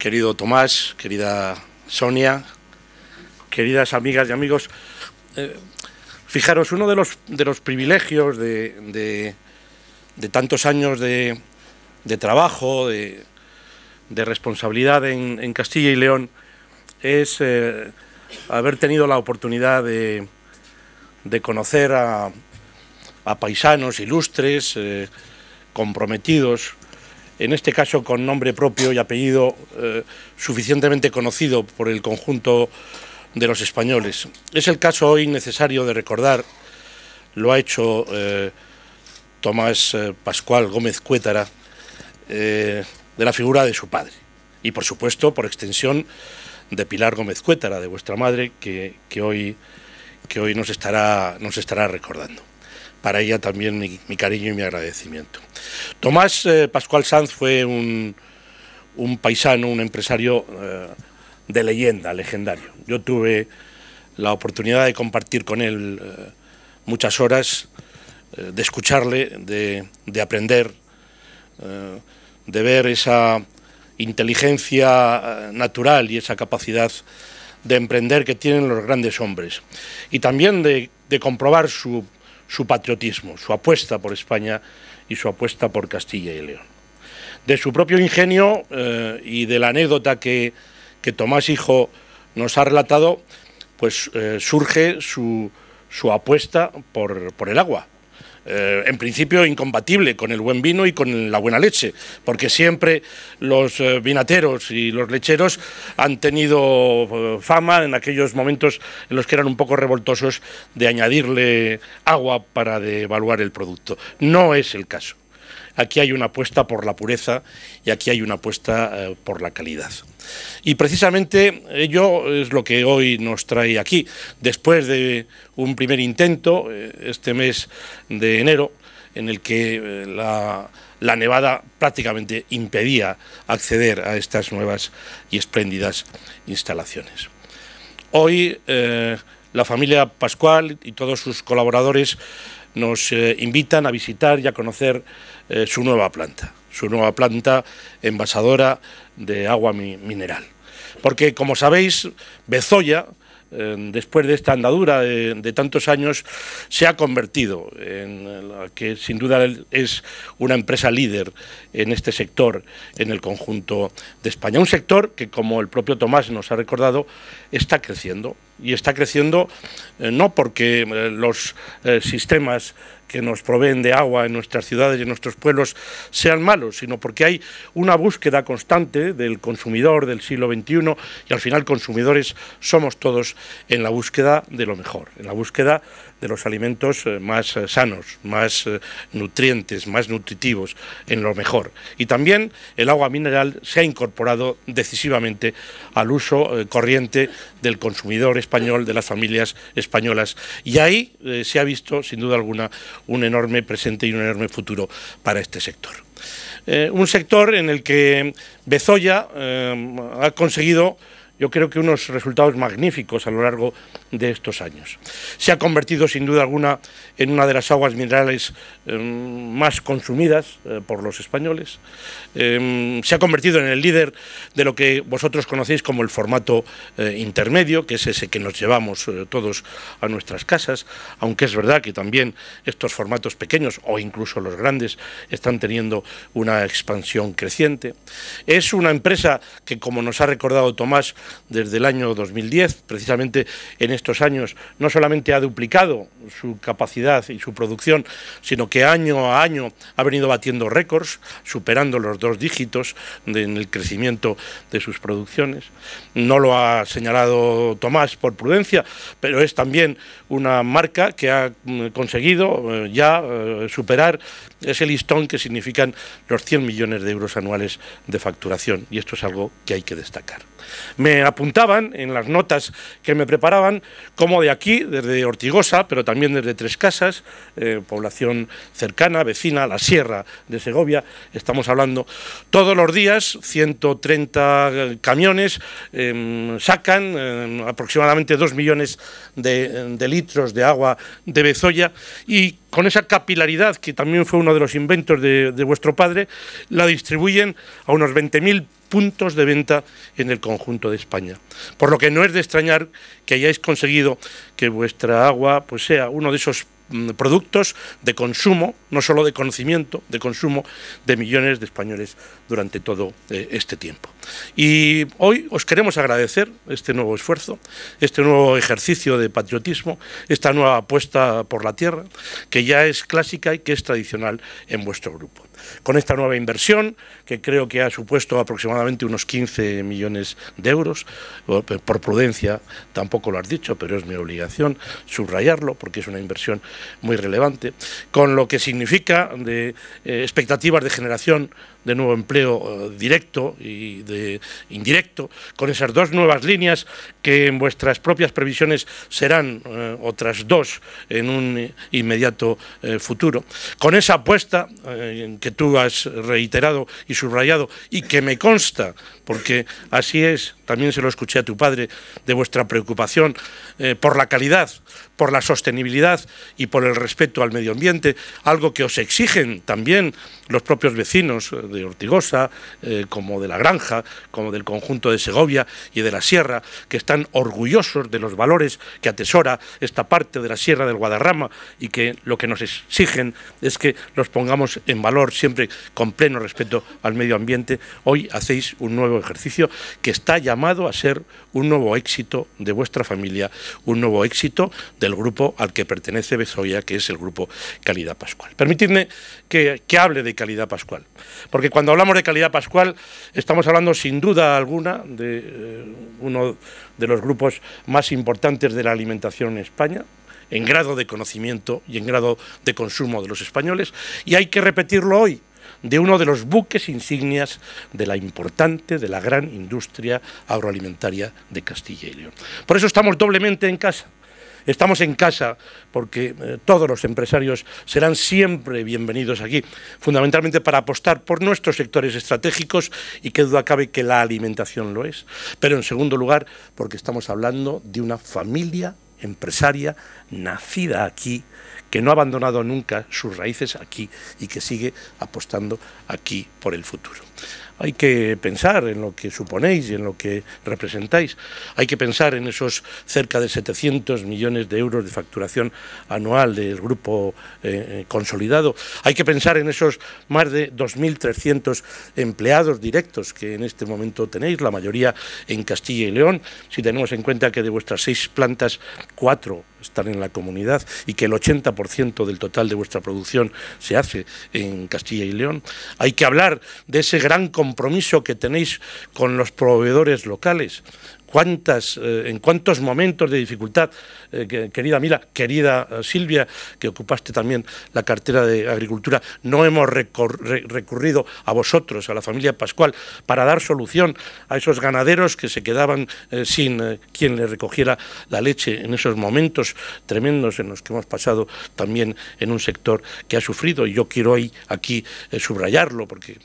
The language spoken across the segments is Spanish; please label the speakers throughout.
Speaker 1: querido Tomás, querida Sonia, queridas amigas y amigos. Eh, fijaros, uno de los, privilegios de, tantos años de, trabajo, de, responsabilidad en, Castilla y León, es eh, haber tenido la oportunidad de, conocer a, paisanos ilustres, eh, comprometidos en este caso con nombre propio y apellido eh, suficientemente conocido por el conjunto de los españoles. Es el caso hoy necesario de recordar, lo ha hecho eh, Tomás eh, Pascual Gómez Cuétara, de la figura de su padre y por supuesto por extensión de Pilar Gómez Cuétara, de vuestra madre, que, que hoy, que hoy nos, estará, nos estará recordando para ella también mi, cariño y mi agradecimiento. Tomás eh, Pascual Sanz fue un, paisano, un empresario eh, de leyenda, legendario. Yo tuve la oportunidad de compartir con él eh, muchas horas, de escucharle, de, aprender, de ver esa inteligencia natural y esa capacidad de emprender que tienen los grandes hombres y también de comprobar su su patriotismo, su apuesta por España y su apuesta por Castilla y León. De su propio ingenio eh, y de la anécdota que, que, Tomás Hijo nos ha relatado, pues eh, surge su, su apuesta por, por el agua, eh, en principio incompatible con el buen vino y con la buena leche, porque siempre los eh, vinateros y los lecheros han tenido eh, fama en aquellos momentos en los que eran un poco revoltosos de añadirle agua para devaluar el producto. No es el caso. Aquí hay una apuesta por la pureza y aquí hay una apuesta eh, por la calidad. Y precisamente ello es lo que hoy nos trae aquí. Después de un primer intento, eh, este mes de enero, en el que eh, la, nevada prácticamente impedía acceder a estas nuevas y espléndidas instalaciones. Hoy la familia Pascual y todos sus colaboradores nos eh, invitan a visitar y a conocer eh, su nueva planta, su nueva planta envasadora de agua mineral. Porque, como sabéis, Bezoya, eh, después de esta andadura de, de, tantos años, se ha convertido en la que sin duda es una empresa líder en este sector, en el conjunto de España. Un sector que, como el propio Tomás nos ha recordado, está creciendo, y está creciendo eh, no porque eh, los eh, sistemas que nos proveen de agua en nuestras ciudades y en nuestros pueblos sean malos, sino porque hay una búsqueda constante del consumidor del siglo XXI y al final consumidores somos todos en la búsqueda de lo mejor, en la búsqueda de los alimentos eh, más eh, sanos, más eh, nutrientes, más nutritivos, en lo mejor. Y también el agua mineral se ha incorporado decisivamente al uso corriente del consumidor español, de las familias españolas. Y ahí se ha visto, sin duda alguna, un enorme presente y un enorme futuro para este sector. un sector en el que Bezoya ha conseguido yo creo que unos resultados magníficos a lo largo de estos años. Se ha convertido sin duda alguna en una de las aguas minerales em, más consumidas eh, por los españoles. Em, se ha convertido en el líder de lo que vosotros conocéis como el formato eh, intermedio, que es ese que nos llevamos eh, todos a nuestras casas, aunque es verdad que también estos formatos pequeños o incluso los grandes están teniendo una expansión creciente. Es una empresa que, como nos ha recordado Tomás, desde el año 2010. Precisamente en estos años no solamente ha duplicado su capacidad y su producción, sino que año a año ha venido batiendo récords, superando los dos dígitos en el crecimiento de sus producciones. No lo ha señalado Tomás por prudencia, pero es también una marca que ha mm, conseguido eh, ya eh, superar ese listón que significan los 100 millones de euros anuales de facturación. Y esto es algo que hay que destacar apuntaban en las notas que me preparaban, como de aquí, desde Ortigosa, pero también desde Tres Casas, eh, población cercana, vecina, a la sierra de Segovia, estamos hablando, todos los días 130 camiones em, sacan em, aproximadamente 2 millones de, litros de agua de Bezoya y con esa capilaridad, que también fue uno de los inventos de, de vuestro padre, la distribuyen a unos 20.000 puntos de venta en el conjunto de España. Por lo que no es de extrañar que hayáis conseguido que vuestra agua pues, sea uno de esos mm, productos de consumo, no solo de conocimiento, de consumo de millones de españoles durante todo eh, este tiempo. Y hoy os queremos agradecer este nuevo esfuerzo, este nuevo ejercicio de patriotismo, esta nueva apuesta por la tierra, que ya es clásica y que es tradicional en vuestro grupo con esta nueva inversión, que creo que ha supuesto aproximadamente unos 15 millones de euros. Por prudencia, tampoco lo has dicho, pero es mi obligación subrayarlo, porque es una inversión muy relevante, con lo que significa de eh, expectativas de generación de nuevo empleo eh, directo y de indirecto, con esas dos nuevas líneas que en vuestras propias previsiones serán eh, otras dos en un inmediato eh, futuro. Con esa apuesta que tú has reiterado y subrayado y que me consta porque así es, también se lo escuché a tu padre, de vuestra preocupación eh, por la calidad, por la sostenibilidad y por el respeto al medio ambiente, algo que os exigen también los propios vecinos eh, de Ortigosa, eh, como de la granja, como del conjunto de Segovia y de la sierra, que están orgullosos de los valores que atesora esta parte de la sierra del Guadarrama y que lo que nos exigen es que los pongamos en valor siempre con pleno respeto al medio ambiente. Hoy hacéis un nuevo ejercicio que está llamado a ser un nuevo éxito de vuestra familia, un nuevo éxito del grupo al que pertenece Bezoya, que es el grupo Calidad Pascual. Permitidme que, hable de Calidad Pascual, porque cuando hablamos de Calidad Pascual estamos hablando sin duda alguna de eh, uno de los grupos más importantes de la alimentación en España, en grado de conocimiento y en grado de consumo de los españoles. Y hay que repetirlo hoy, de uno de los buques insignias de la importante, de la gran industria agroalimentaria de Castilla y León. Por eso estamos doblemente en casa. Estamos en casa porque eh, todos los empresarios serán siempre bienvenidos aquí, fundamentalmente para apostar por nuestros sectores estratégicos y qué duda cabe que la alimentación lo es. Pero en segundo lugar, porque estamos hablando de una familia empresaria nacida aquí, que no ha abandonado nunca sus raíces aquí y que sigue apostando aquí por el futuro. Hay que pensar en lo que suponéis y en lo que representáis. Hay que pensar en esos cerca de 700 millones de euros de facturación anual del grupo eh, eh, consolidado. Hay que pensar en esos más de 2.300 empleados directos que en este momento tenéis, la mayoría en Castilla y León. Si tenemos en cuenta que de vuestras seis plantas, cuatro estar en la comunidad y que el 80% del total de vuestra producción se hace en Castilla y León. Hay que hablar de ese gran compromiso que tenéis con los proveedores locales cuántas, eh, en cuántos momentos de dificultad, eh, querida Mila, querida eh, Silvia, que ocupaste también la cartera de Agricultura, no hemos recurrido a vosotros, a la familia Pascual, para dar solución a esos ganaderos que se quedaban sin quien les recogiera la leche en esos momentos tremendos en los que hemos pasado también en un sector que ha sufrido. Y yo quiero hoy aquí subrayarlo, porque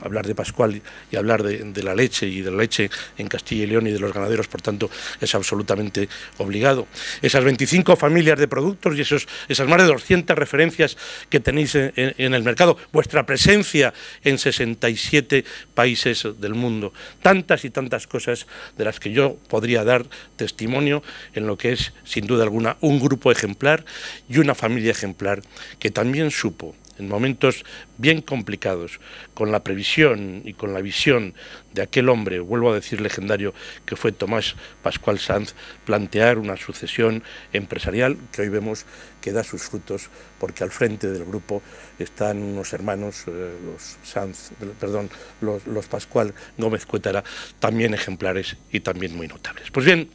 Speaker 1: hablar de Pascual y hablar de, de la leche y de la leche en Castilla y León y de los ganaderos, por tanto, es absolutamente obligado. Esas 25 familias de productos y esos, esas más de 200 referencias que tenéis en, en el mercado, vuestra presencia en 67 países del mundo, tantas y tantas cosas de las que yo podría dar testimonio en lo que es, sin duda alguna, un grupo ejemplar y una familia ejemplar que también supo en momentos bien complicados, con la previsión y con la visión de aquel hombre, vuelvo a decir legendario, que fue Tomás Pascual Sanz, plantear una sucesión empresarial que hoy vemos que da sus frutos, porque al frente del grupo están unos hermanos, eh, los Sanz, perdón, los, los Pascual Gómez Cuetara, también ejemplares y también muy notables. Pues bien,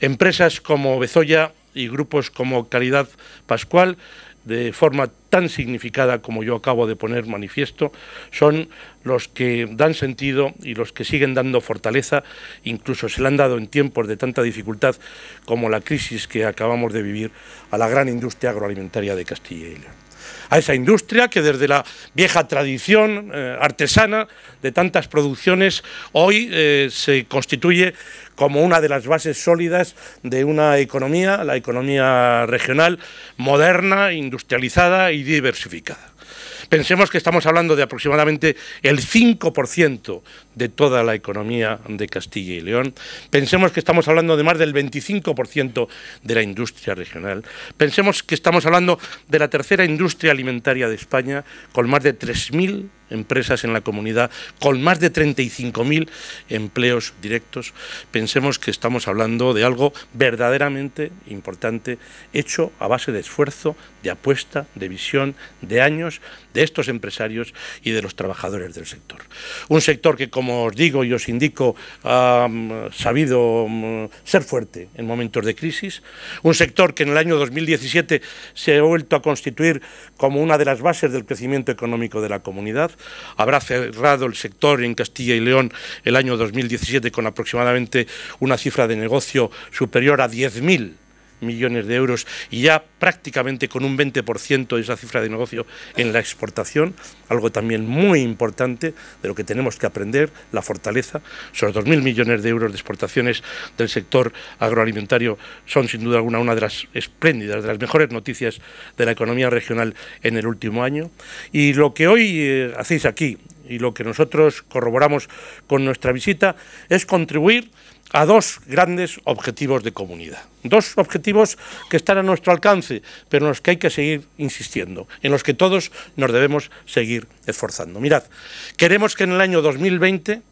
Speaker 1: empresas como Bezoya y grupos como Calidad Pascual de forma tan significada como yo acabo de poner manifiesto, son los que dan sentido y los que siguen dando fortaleza, incluso se le han dado en tiempos de tanta dificultad como la crisis que acabamos de vivir a la gran industria agroalimentaria de Castilla y León a esa industria que desde la vieja tradición eh, artesana de tantas producciones hoy eh, se constituye como una de las bases sólidas de una economía, la economía regional moderna, industrializada y diversificada. Pensemos que estamos hablando de aproximadamente el 5% de toda la economía de Castilla y León. Pensemos que estamos hablando de más del 25% de la industria regional. Pensemos que estamos hablando de la tercera industria alimentaria de España, con más de 3.000 empresas en la comunidad, con más de 35.000 empleos directos. Pensemos que estamos hablando de algo verdaderamente importante, hecho a base de esfuerzo, de apuesta, de visión, de años de estos empresarios y de los trabajadores del sector. Un sector que, como os digo y os indico, ha sabido mm, ser fuerte en momentos de crisis. Un sector que en el año 2017 se ha vuelto a constituir como una de las bases del crecimiento económico de la comunidad. Habrá cerrado el sector en Castilla y León el año 2017 con aproximadamente una cifra de negocio superior a 10.000 millones de euros y ya prácticamente con un 20% de esa cifra de negocio en la exportación, algo también muy importante de lo que tenemos que aprender, la fortaleza. Esos 2.000 millones de euros de exportaciones del sector agroalimentario son sin duda alguna una de las espléndidas, de las mejores noticias de la economía regional en el último año. Y lo que hoy eh, hacéis aquí, y lo que nosotros corroboramos con nuestra visita, es contribuir a dos grandes objetivos de comunidad. Dos objetivos que están a nuestro alcance, pero en los que hay que seguir insistiendo, en los que todos nos debemos seguir esforzando. Mirad, queremos que en el año 2020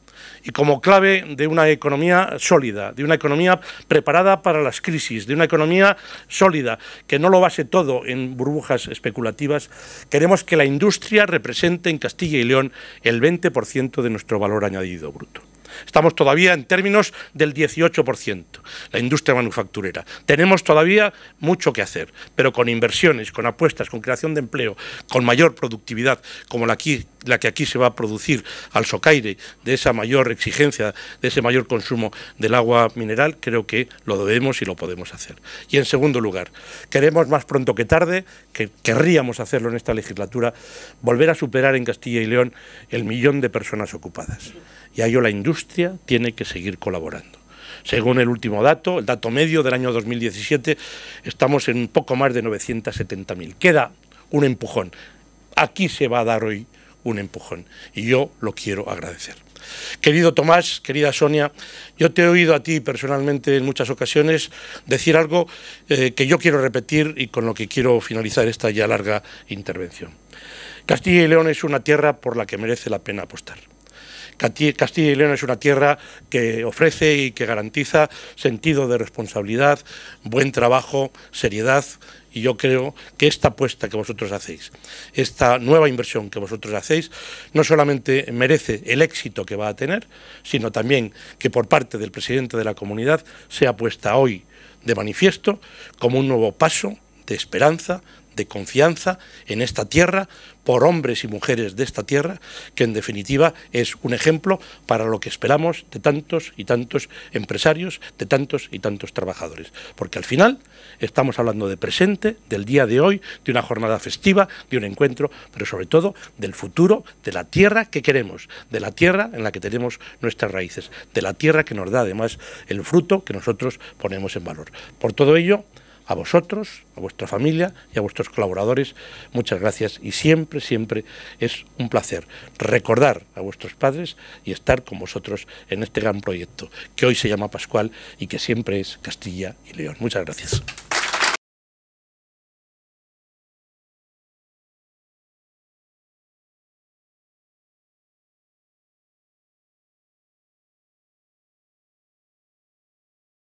Speaker 1: y como clave de una economía sólida, de una economía preparada para las crisis, de una economía sólida, que no lo base todo en burbujas especulativas. Queremos que la industria represente en Castilla y León el 20% de nuestro valor añadido bruto. Estamos todavía en términos del 18%, la industria manufacturera. Tenemos todavía mucho que hacer, pero con inversiones, con apuestas, con creación de empleo, con mayor productividad, como la, que aquí se va a producir al socaire, de esa mayor exigencia, de ese mayor consumo del agua mineral, creo que lo debemos y lo podemos hacer. Y en segundo lugar, queremos más pronto que tarde, que querríamos hacerlo en esta legislatura, volver a superar en Castilla y León el millón de personas ocupadas y a ello la industria tiene que seguir colaborando. Según el último dato, el dato medio del año 2017, estamos en un poco más de 970.000. Queda un empujón. Aquí se va a dar hoy un empujón y yo lo quiero agradecer. Querido Tomás, querida Sonia, yo te he oído a ti personalmente en muchas ocasiones decir algo eh, que yo quiero repetir y con lo que quiero finalizar esta ya larga intervención. Castilla y León es una tierra por la que merece la pena apostar. Castilla y León es una tierra que ofrece y que garantiza sentido de responsabilidad, buen trabajo, seriedad y yo creo que esta apuesta que vosotros hacéis, esta nueva inversión que vosotros hacéis, no solamente merece el éxito que va a tener, sino también que por parte del presidente de la comunidad sea puesta hoy de manifiesto como un nuevo paso de esperanza, de confianza en esta tierra por hombres y mujeres de esta tierra, que en definitiva es un ejemplo para lo que esperamos de tantos y tantos empresarios, de tantos y tantos trabajadores. Porque al final estamos hablando de presente, del día de hoy, de una jornada festiva, de un encuentro, pero sobre todo del futuro, de la tierra que queremos, de la tierra en la que tenemos nuestras raíces, de la tierra que nos da además el fruto que nosotros ponemos en valor. Por todo ello, a vosotros, a vuestra familia y a vuestros colaboradores. Muchas gracias y siempre, siempre es un placer recordar a vuestros padres y estar con vosotros en este gran proyecto que hoy se llama Pascual y que siempre es Castilla y León. Muchas gracias.